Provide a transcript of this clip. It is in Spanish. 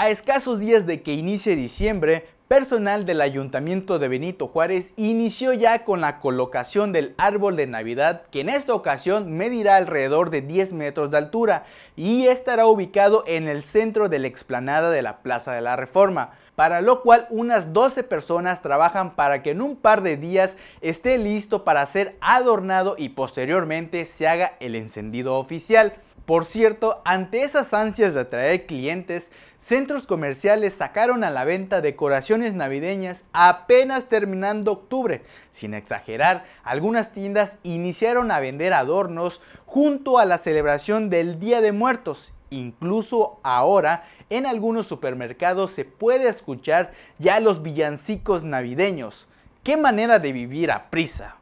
A escasos días de que inicie diciembre, personal del ayuntamiento de Benito Juárez inició ya con la colocación del árbol de Navidad que en esta ocasión medirá alrededor de 10 metros de altura y estará ubicado en el centro de la explanada de la Plaza de la Reforma, para lo cual unas 12 personas trabajan para que en un par de días esté listo para ser adornado y posteriormente se haga el encendido oficial. Por cierto, ante esas ansias de atraer clientes, centros comerciales sacaron a la venta decoraciones navideñas apenas terminando octubre. Sin exagerar, algunas tiendas iniciaron a vender adornos junto a la celebración del Día de Muertos Incluso ahora en algunos supermercados se puede escuchar ya los villancicos navideños. ¡Qué manera de vivir a prisa!